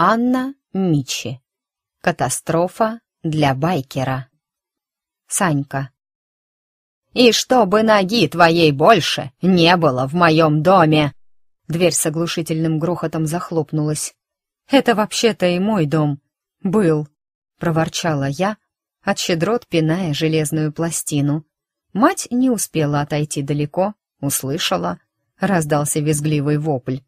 Анна Мичи. Катастрофа для байкера. Санька. «И чтобы ноги твоей больше не было в моем доме!» Дверь с оглушительным грохотом захлопнулась. «Это вообще-то и мой дом. Был», — проворчала я, от щедрот пиная железную пластину. Мать не успела отойти далеко, услышала. Раздался визгливый вопль.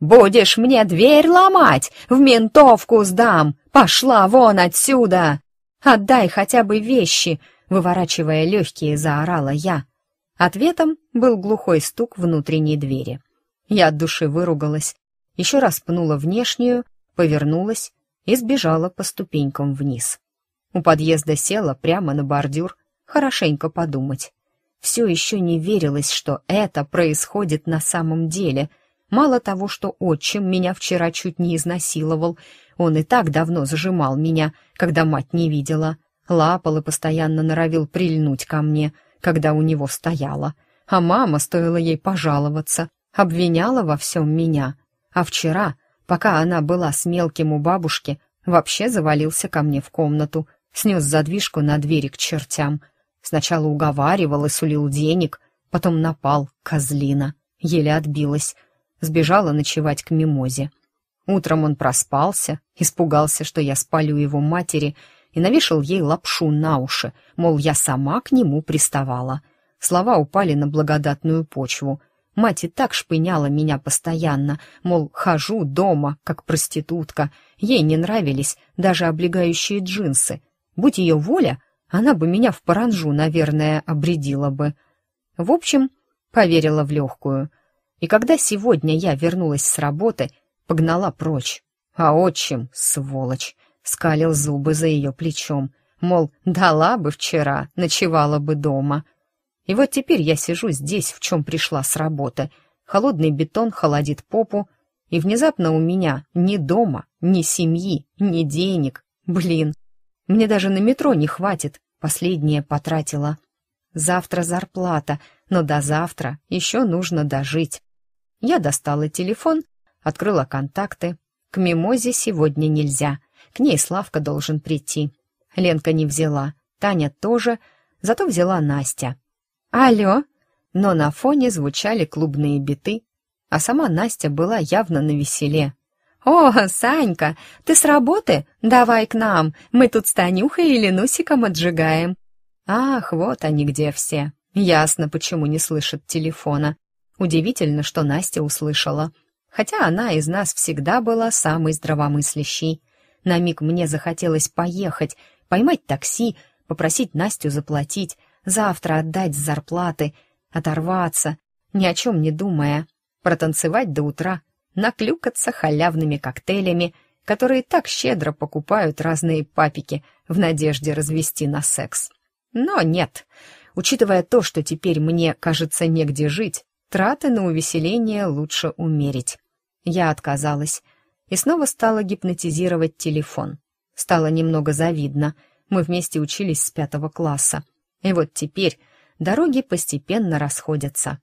«Будешь мне дверь ломать? В ментовку сдам! Пошла вон отсюда! Отдай хотя бы вещи!» Выворачивая легкие, заорала я. Ответом был глухой стук внутренней двери. Я от души выругалась, еще раз пнула внешнюю, повернулась и сбежала по ступенькам вниз. У подъезда села прямо на бордюр, хорошенько подумать. Все еще не верилось, что это происходит на самом деле — Мало того, что отчим меня вчера чуть не изнасиловал, он и так давно зажимал меня, когда мать не видела, лапал и постоянно норовил прильнуть ко мне, когда у него стояла. А мама, стоило ей пожаловаться, обвиняла во всем меня. А вчера, пока она была с мелким у бабушки, вообще завалился ко мне в комнату, снес задвижку на двери к чертям. Сначала уговаривал и сулил денег, потом напал, козлина, еле отбилась, сбежала ночевать к Мимозе. Утром он проспался, испугался, что я спалю его матери, и навешал ей лапшу на уши, мол, я сама к нему приставала. Слова упали на благодатную почву. Мать и так шпыняла меня постоянно, мол, хожу дома, как проститутка. Ей не нравились даже облегающие джинсы. Будь ее воля, она бы меня в паранжу, наверное, обредила бы. В общем, поверила в легкую — и когда сегодня я вернулась с работы, погнала прочь. А отчим, сволочь, скалил зубы за ее плечом, мол, дала бы вчера, ночевала бы дома. И вот теперь я сижу здесь, в чем пришла с работы. Холодный бетон холодит попу, и внезапно у меня ни дома, ни семьи, ни денег. Блин, мне даже на метро не хватит, последнее потратила. Завтра зарплата, но до завтра еще нужно дожить. Я достала телефон, открыла контакты. К мимозе сегодня нельзя. К ней Славка должен прийти. Ленка не взяла, Таня тоже, зато взяла Настя. «Алло!» Но на фоне звучали клубные биты, а сама Настя была явно на веселе. «О, Санька, ты с работы? Давай к нам, мы тут с Танюхой или Нусиком отжигаем». «Ах, вот они где все. Ясно, почему не слышат телефона. Удивительно, что Настя услышала. Хотя она из нас всегда была самой здравомыслящей. На миг мне захотелось поехать, поймать такси, попросить Настю заплатить, завтра отдать с зарплаты, оторваться, ни о чем не думая, протанцевать до утра, наклюкаться халявными коктейлями, которые так щедро покупают разные папики в надежде развести на секс. Но нет, учитывая то, что теперь мне, кажется, негде жить, Траты на увеселение лучше умерить. Я отказалась и снова стала гипнотизировать телефон. Стало немного завидно. Мы вместе учились с пятого класса. И вот теперь дороги постепенно расходятся.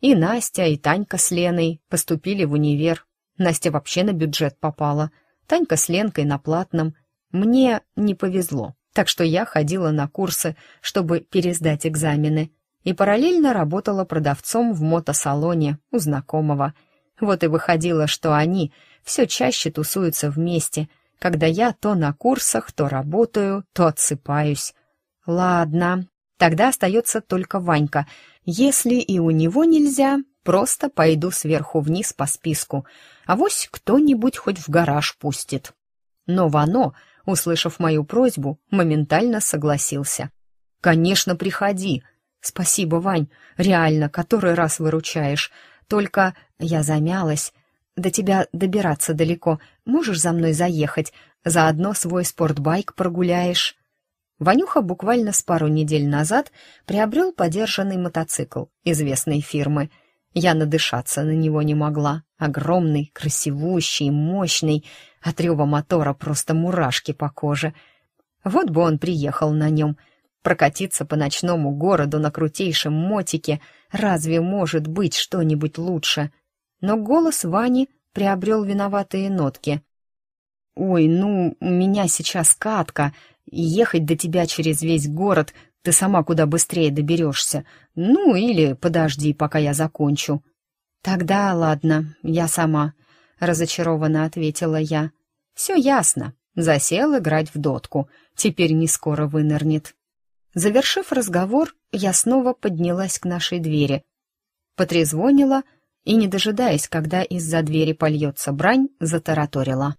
И Настя, и Танька с Леной поступили в универ. Настя вообще на бюджет попала. Танька с Ленкой на платном. Мне не повезло, так что я ходила на курсы, чтобы пересдать экзамены и параллельно работала продавцом в мотосалоне у знакомого. Вот и выходило, что они все чаще тусуются вместе, когда я то на курсах, то работаю, то отсыпаюсь. Ладно, тогда остается только Ванька. Если и у него нельзя, просто пойду сверху вниз по списку, а вось кто-нибудь хоть в гараж пустит. Но Вано, услышав мою просьбу, моментально согласился. «Конечно, приходи», «Спасибо, Вань, реально, который раз выручаешь. Только я замялась. До тебя добираться далеко. Можешь за мной заехать? Заодно свой спортбайк прогуляешь». Ванюха буквально с пару недель назад приобрел подержанный мотоцикл известной фирмы. Я надышаться на него не могла. Огромный, красивущий, мощный. От рева мотора просто мурашки по коже. Вот бы он приехал на нем — Прокатиться по ночному городу на крутейшем мотике разве может быть что-нибудь лучше? Но голос Вани приобрел виноватые нотки. «Ой, ну, у меня сейчас катка, ехать до тебя через весь город, ты сама куда быстрее доберешься. Ну, или подожди, пока я закончу». «Тогда ладно, я сама», — разочарованно ответила я. «Все ясно. Засел играть в дотку. Теперь не скоро вынырнет». Завершив разговор, я снова поднялась к нашей двери. Потрезвонила и, не дожидаясь, когда из-за двери польется брань, затараторила.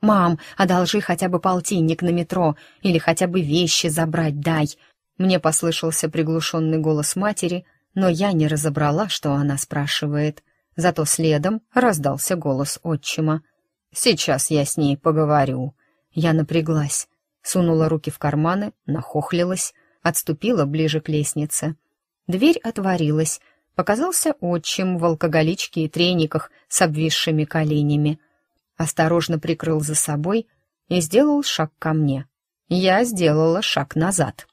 «Мам, одолжи хотя бы полтинник на метро или хотя бы вещи забрать дай!» Мне послышался приглушенный голос матери, но я не разобрала, что она спрашивает. Зато следом раздался голос отчима. «Сейчас я с ней поговорю». Я напряглась, сунула руки в карманы, нахохлилась, отступила ближе к лестнице. Дверь отворилась. Показался отчим в алкоголичке и трениках с обвисшими коленями. Осторожно прикрыл за собой и сделал шаг ко мне. Я сделала шаг назад.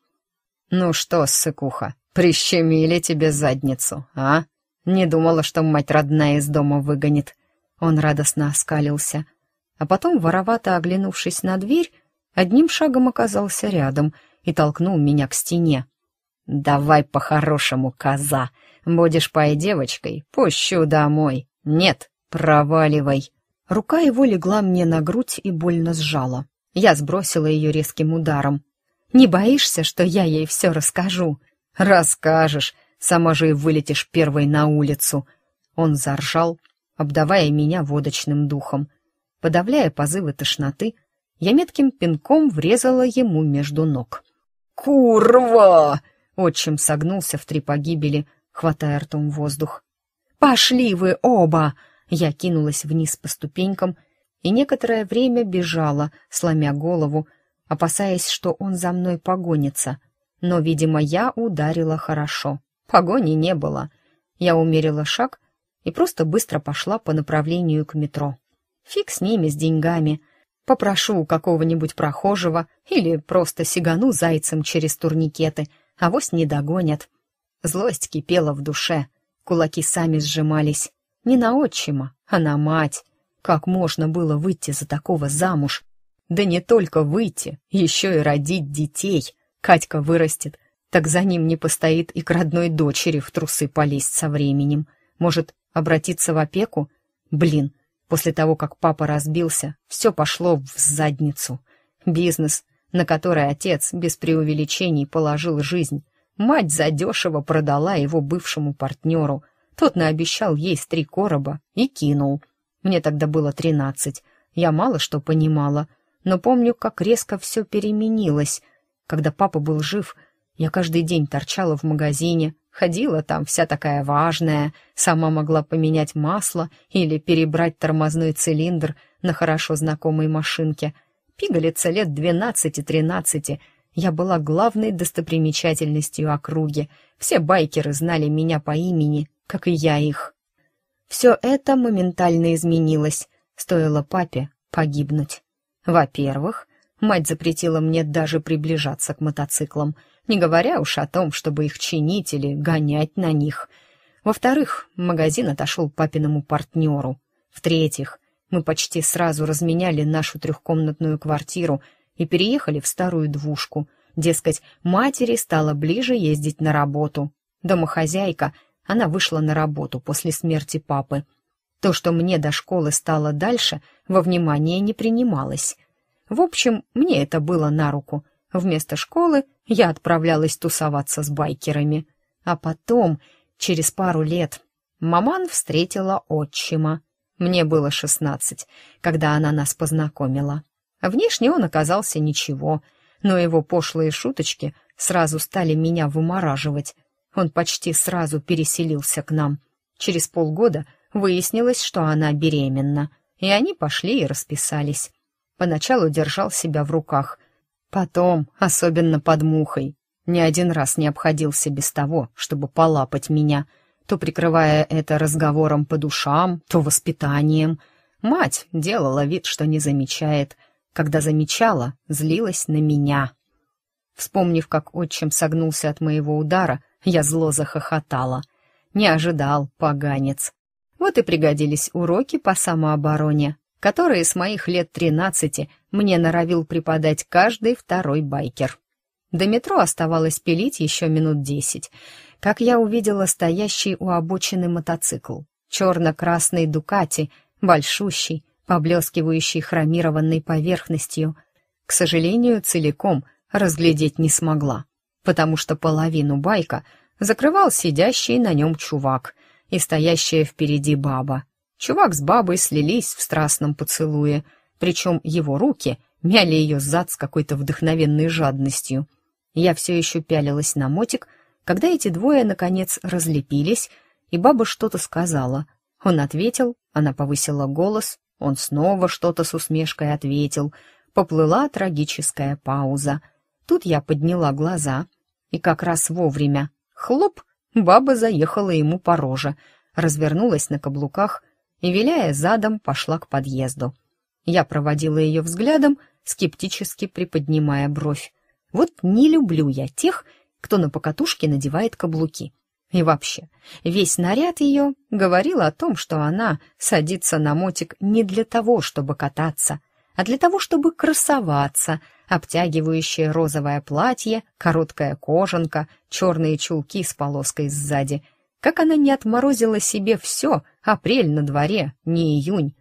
«Ну что, сыкуха, прищемили тебе задницу, а? Не думала, что мать родная из дома выгонит». Он радостно оскалился. А потом, воровато оглянувшись на дверь, одним шагом оказался рядом — и толкнул меня к стене. «Давай по-хорошему, коза. Будешь пой девочкой, пущу домой. Нет, проваливай». Рука его легла мне на грудь и больно сжала. Я сбросила ее резким ударом. «Не боишься, что я ей все расскажу?» «Расскажешь. Сама же и вылетишь первой на улицу». Он заржал, обдавая меня водочным духом. Подавляя позывы тошноты, я метким пинком врезала ему между ног. «Курва!» — отчим согнулся в три погибели, хватая ртом воздух. «Пошли вы оба!» Я кинулась вниз по ступенькам и некоторое время бежала, сломя голову, опасаясь, что он за мной погонится. Но, видимо, я ударила хорошо. Погони не было. Я умерила шаг и просто быстро пошла по направлению к метро. Фиг с ними, с деньгами. Попрошу у какого-нибудь прохожего или просто сигану зайцем через турникеты, а вось не догонят. Злость кипела в душе, кулаки сами сжимались. Не на отчима, а на мать. Как можно было выйти за такого замуж? Да не только выйти, еще и родить детей. Катька вырастет, так за ним не постоит и к родной дочери в трусы полезть со временем. Может, обратиться в опеку? Блин, После того, как папа разбился, все пошло в задницу. Бизнес, на который отец без преувеличений положил жизнь, мать задешево продала его бывшему партнеру. Тот наобещал ей с три короба и кинул. Мне тогда было тринадцать. Я мало что понимала, но помню, как резко все переменилось. Когда папа был жив, я каждый день торчала в магазине, Ходила там вся такая важная, сама могла поменять масло или перебрать тормозной цилиндр на хорошо знакомой машинке. Пигалица лет двенадцати-тринадцати. Я была главной достопримечательностью округи. Все байкеры знали меня по имени, как и я их. Все это моментально изменилось. Стоило папе погибнуть. Во-первых, Мать запретила мне даже приближаться к мотоциклам, не говоря уж о том, чтобы их чинить или гонять на них. Во-вторых, магазин отошел папиному партнеру. В-третьих, мы почти сразу разменяли нашу трехкомнатную квартиру и переехали в старую двушку. Дескать, матери стало ближе ездить на работу. Домохозяйка, она вышла на работу после смерти папы. То, что мне до школы стало дальше, во внимание не принималось. В общем, мне это было на руку. Вместо школы я отправлялась тусоваться с байкерами. А потом, через пару лет, маман встретила отчима. Мне было шестнадцать, когда она нас познакомила. Внешне он оказался ничего, но его пошлые шуточки сразу стали меня вымораживать. Он почти сразу переселился к нам. Через полгода выяснилось, что она беременна, и они пошли и расписались. Поначалу держал себя в руках. Потом, особенно под мухой, ни один раз не обходился без того, чтобы полапать меня, то прикрывая это разговором по душам, то воспитанием. Мать делала вид, что не замечает. Когда замечала, злилась на меня. Вспомнив, как отчим согнулся от моего удара, я зло захохотала. Не ожидал, поганец. Вот и пригодились уроки по самообороне которые с моих лет 13 мне норовил преподать каждый второй байкер. До метро оставалось пилить еще минут десять, как я увидела стоящий у обочины мотоцикл. Черно-красный «Дукати», большущий, поблескивающий хромированной поверхностью. К сожалению, целиком разглядеть не смогла, потому что половину байка закрывал сидящий на нем чувак и стоящая впереди баба. Чувак с бабой слились в страстном поцелуе, причем его руки мяли ее зад с какой-то вдохновенной жадностью. Я все еще пялилась на мотик, когда эти двое, наконец, разлепились, и баба что-то сказала. Он ответил, она повысила голос, он снова что-то с усмешкой ответил. Поплыла трагическая пауза. Тут я подняла глаза, и как раз вовремя, хлоп, баба заехала ему по роже, развернулась на каблуках и, виляя задом, пошла к подъезду. Я проводила ее взглядом, скептически приподнимая бровь. Вот не люблю я тех, кто на покатушке надевает каблуки. И вообще, весь наряд ее говорил о том, что она садится на мотик не для того, чтобы кататься, а для того, чтобы красоваться, обтягивающее розовое платье, короткая кожанка, черные чулки с полоской сзади — как она не отморозила себе все, апрель на дворе, не июнь.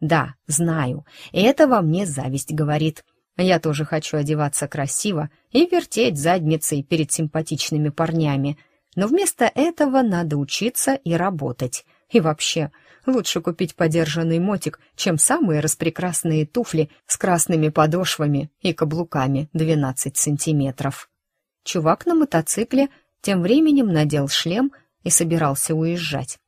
Да, знаю, это во мне зависть говорит. Я тоже хочу одеваться красиво и вертеть задницей перед симпатичными парнями. Но вместо этого надо учиться и работать. И вообще, лучше купить подержанный мотик, чем самые распрекрасные туфли с красными подошвами и каблуками 12 сантиметров. Чувак на мотоцикле тем временем надел шлем, и собирался уезжать.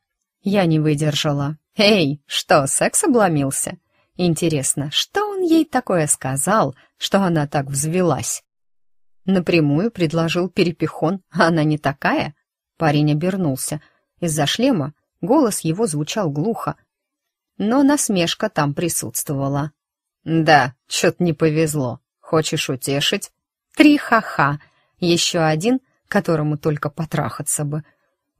Я не выдержала. «Эй, что, секс обломился?» Интересно, что он ей такое сказал, что она так взвелась? Напрямую предложил перепихон, а она не такая? Парень обернулся. Из-за шлема голос его звучал глухо, но насмешка там присутствовала. «Да, чё-то не повезло. Хочешь утешить?» «Три ха-ха. Еще один, которому только потрахаться бы».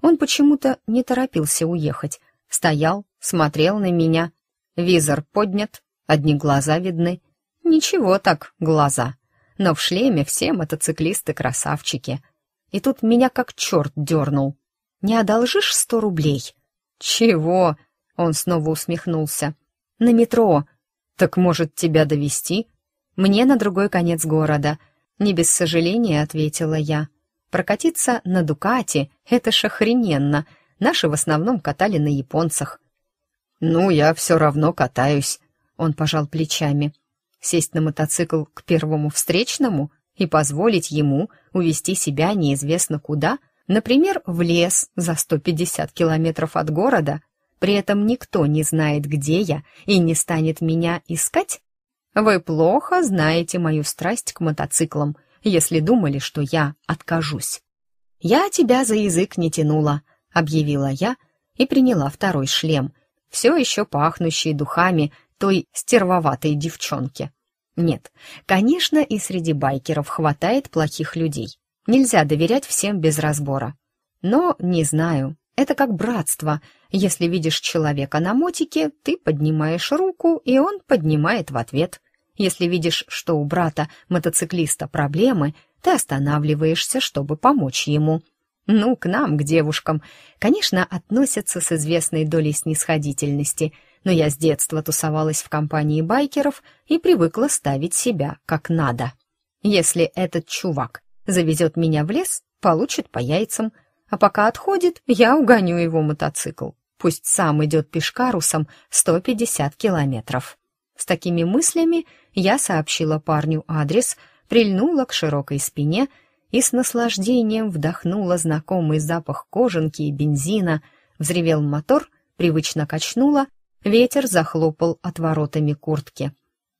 Он почему-то не торопился уехать. Стоял, смотрел на меня. Визор поднят, одни глаза видны. Ничего так, глаза. Но в шлеме все мотоциклисты-красавчики. И тут меня как черт дернул. «Не одолжишь сто рублей?» «Чего?» — он снова усмехнулся. «На метро. Так может тебя довести? Мне на другой конец города. Не без сожаления ответила я. Прокатиться на Дукате — это ж охрененно. Наши в основном катали на японцах. «Ну, я все равно катаюсь», — он пожал плечами. «Сесть на мотоцикл к первому встречному и позволить ему увести себя неизвестно куда, например, в лес за 150 километров от города, при этом никто не знает, где я и не станет меня искать? Вы плохо знаете мою страсть к мотоциклам», — если думали, что я откажусь. «Я тебя за язык не тянула», — объявила я и приняла второй шлем, все еще пахнущий духами той стервоватой девчонки. Нет, конечно, и среди байкеров хватает плохих людей. Нельзя доверять всем без разбора. Но, не знаю, это как братство. Если видишь человека на мотике, ты поднимаешь руку, и он поднимает в ответ. Если видишь, что у брата-мотоциклиста проблемы, ты останавливаешься, чтобы помочь ему. Ну, к нам, к девушкам, конечно, относятся с известной долей снисходительности, но я с детства тусовалась в компании байкеров и привыкла ставить себя как надо. Если этот чувак завезет меня в лес, получит по яйцам, а пока отходит, я угоню его мотоцикл. Пусть сам идет пешкарусом 150 километров. С такими мыслями я сообщила парню адрес, прильнула к широкой спине и с наслаждением вдохнула знакомый запах кожанки и бензина. Взревел мотор, привычно качнула, ветер захлопал отворотами куртки.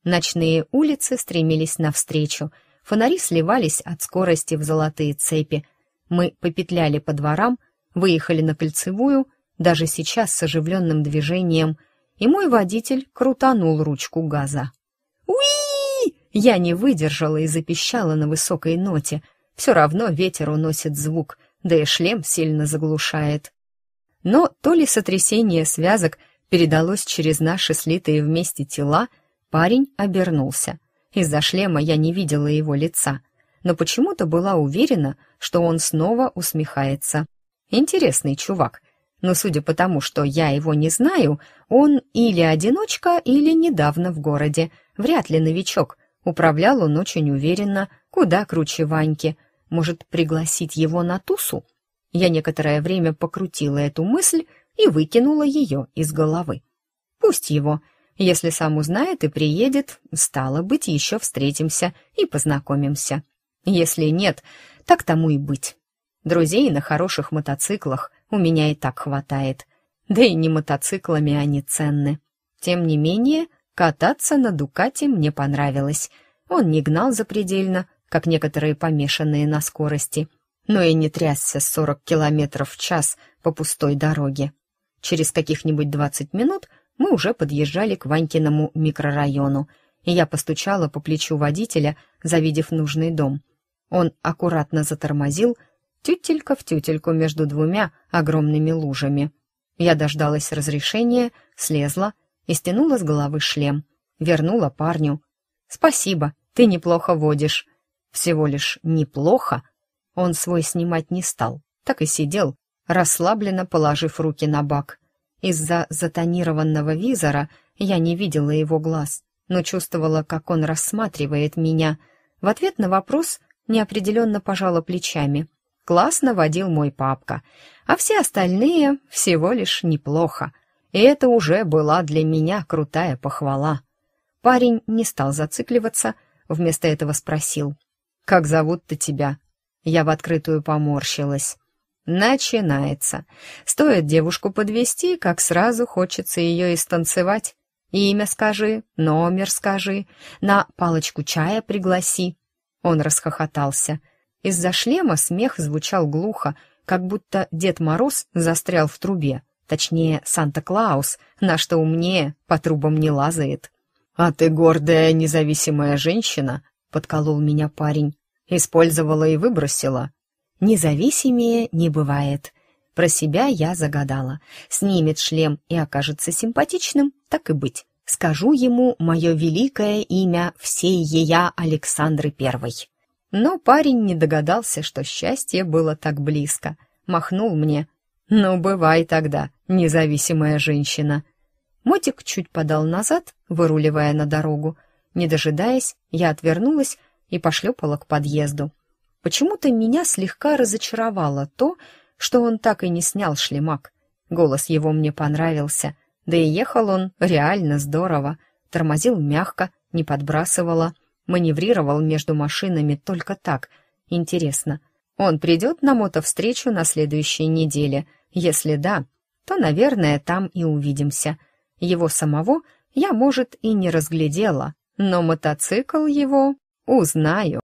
Ночные улицы стремились навстречу, фонари сливались от скорости в золотые цепи. Мы попетляли по дворам, выехали на кольцевую, даже сейчас с оживленным движением — и мой водитель крутанул ручку газа. уи Я не выдержала и запищала на высокой ноте. Все равно ветер уносит звук, да и шлем сильно заглушает. Но то ли сотрясение связок передалось через наши слитые вместе тела, парень обернулся. Из-за шлема я не видела его лица, но почему-то была уверена, что он снова усмехается. Интересный чувак — но судя по тому, что я его не знаю, он или одиночка, или недавно в городе, вряд ли новичок. Управлял он очень уверенно, куда круче Ваньки. Может, пригласить его на тусу? Я некоторое время покрутила эту мысль и выкинула ее из головы. Пусть его. Если сам узнает и приедет, стало быть, еще встретимся и познакомимся. Если нет, так тому и быть. Друзей на хороших мотоциклах — у меня и так хватает. Да и не мотоциклами они ценны. Тем не менее, кататься на Дукате мне понравилось. Он не гнал запредельно, как некоторые помешанные на скорости, но и не трясся 40 километров в час по пустой дороге. Через каких-нибудь 20 минут мы уже подъезжали к Ванькиному микрорайону, и я постучала по плечу водителя, завидев нужный дом. Он аккуратно затормозил — тютелька в тютельку между двумя огромными лужами. Я дождалась разрешения, слезла и стянула с головы шлем. Вернула парню. «Спасибо, ты неплохо водишь». Всего лишь «неплохо». Он свой снимать не стал, так и сидел, расслабленно положив руки на бак. Из-за затонированного визора я не видела его глаз, но чувствовала, как он рассматривает меня. В ответ на вопрос неопределенно пожала плечами — классно водил мой папка, а все остальные всего лишь неплохо. И это уже была для меня крутая похвала. Парень не стал зацикливаться, вместо этого спросил. «Как зовут-то тебя?» Я в открытую поморщилась. Начинается. Стоит девушку подвести, как сразу хочется ее и станцевать. Имя скажи, номер скажи, на палочку чая пригласи. Он расхохотался. Из-за шлема смех звучал глухо, как будто Дед Мороз застрял в трубе. Точнее, Санта-Клаус, на что умнее, по трубам не лазает. «А ты гордая, независимая женщина», — подколол меня парень. «Использовала и выбросила». «Независимее не бывает». Про себя я загадала. Снимет шлем и окажется симпатичным, так и быть. Скажу ему мое великое имя всей ея Александры Первой. Но парень не догадался, что счастье было так близко. Махнул мне. «Ну, бывай тогда, независимая женщина». Мотик чуть подал назад, выруливая на дорогу. Не дожидаясь, я отвернулась и пошлепала к подъезду. Почему-то меня слегка разочаровало то, что он так и не снял шлемак. Голос его мне понравился, да и ехал он реально здорово. Тормозил мягко, не подбрасывало — маневрировал между машинами только так. Интересно, он придет на мотовстречу на следующей неделе? Если да, то, наверное, там и увидимся. Его самого я, может, и не разглядела, но мотоцикл его узнаю.